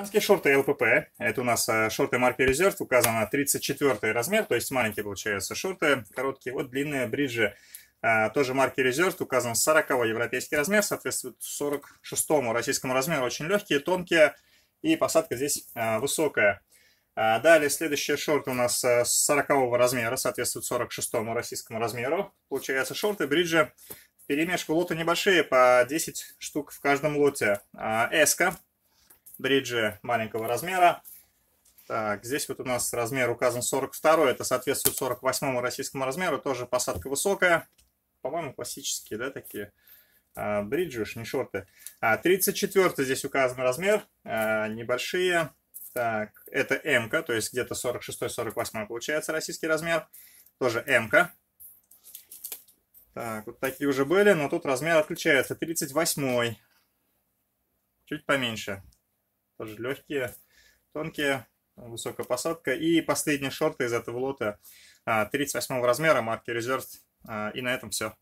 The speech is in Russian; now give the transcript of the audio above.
Американские шорты ЛПП, это у нас э, шорты марки Reserve, указано 34 размер, то есть маленькие получаются шорты, короткие, вот длинные бриджи, э, тоже марки Reserve, указан 40 европейский размер, соответствует 46 российскому размеру, очень легкие, тонкие, и посадка здесь э, высокая. Далее следующие шорты у нас 40 размера, соответствует 46 российскому размеру, получается шорты, бриджи, перемешку лоты небольшие, по 10 штук в каждом лоте. Эска бриджи маленького размера. Так, здесь вот у нас размер указан 42, это соответствует 48 российскому размеру, тоже посадка высокая. По-моему, классические, да, такие а, бриджи, уж не шорты. А, 34 здесь указан размер, а, небольшие. Так, это м то есть где-то 46-48 получается российский размер. Тоже м -ка. Так, вот такие уже были, но тут размер отключается 38 чуть поменьше тоже легкие, тонкие, высокая посадка. И последние шорты из этого лота 38 а, размера марки Reserved. А, и на этом все.